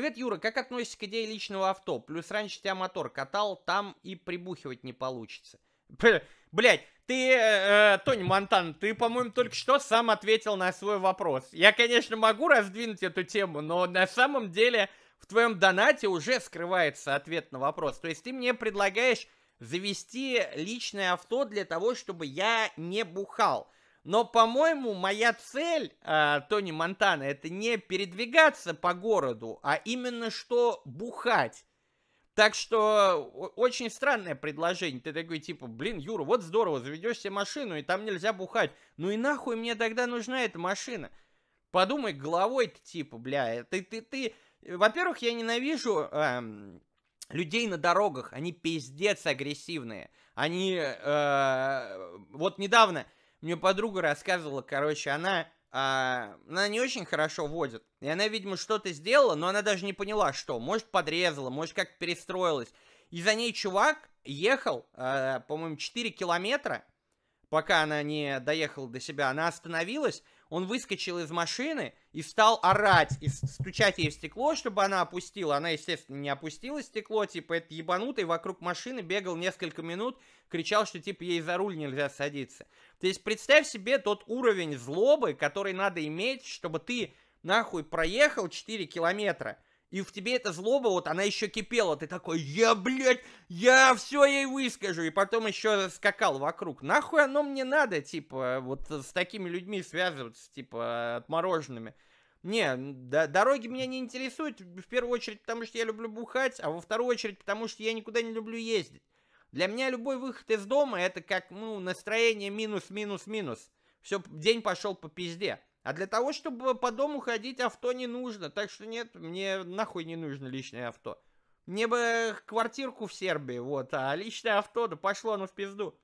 Привет, Юра, как относишься к идее личного авто? Плюс раньше тебя мотор катал, там и прибухивать не получится. Блять, ты, э, э Тони Монтан, ты, по-моему, только что сам ответил на свой вопрос. Я, конечно, могу раздвинуть эту тему, но на самом деле в твоем донате уже скрывается ответ на вопрос. То есть ты мне предлагаешь завести личное авто для того, чтобы я не бухал. Но, по-моему, моя цель, э, Тони Монтана, это не передвигаться по городу, а именно что бухать. Так что очень странное предложение. Ты такой, типа, блин, Юра, вот здорово, заведешь себе машину, и там нельзя бухать. Ну и нахуй мне тогда нужна эта машина? Подумай головой ты, типа, бля, ты, ты, ты... Во-первых, я ненавижу эм, людей на дорогах, они пиздец агрессивные. Они, э, вот недавно мне подруга рассказывала, короче, она, а, она не очень хорошо водит. И она, видимо, что-то сделала, но она даже не поняла, что. Может, подрезала, может, как перестроилась. И за ней чувак ехал, а, по-моему, 4 километра, пока она не доехала до себя. Она остановилась, он выскочил из машины и стал орать, и стучать ей в стекло, чтобы она опустила. Она, естественно, не опустила стекло, типа, это ебанутый, вокруг машины бегал несколько минут, кричал, что, типа, ей за руль нельзя садиться. То есть представь себе тот уровень злобы, который надо иметь, чтобы ты нахуй проехал 4 километра – и в тебе эта злоба, вот она еще кипела. Ты такой, я, блядь, я все ей выскажу. И потом еще скакал вокруг. Нахуй оно мне надо, типа, вот с такими людьми связываться, типа, отмороженными. Не, да, дороги меня не интересуют, в первую очередь, потому что я люблю бухать, а во вторую очередь, потому что я никуда не люблю ездить. Для меня любой выход из дома это как, ну, настроение минус-минус-минус. Все, день пошел по пизде. А для того, чтобы по дому ходить, авто не нужно. Так что нет, мне нахуй не нужно личное авто. Мне бы квартирку в Сербии, вот, а личное авто, да пошло оно в пизду.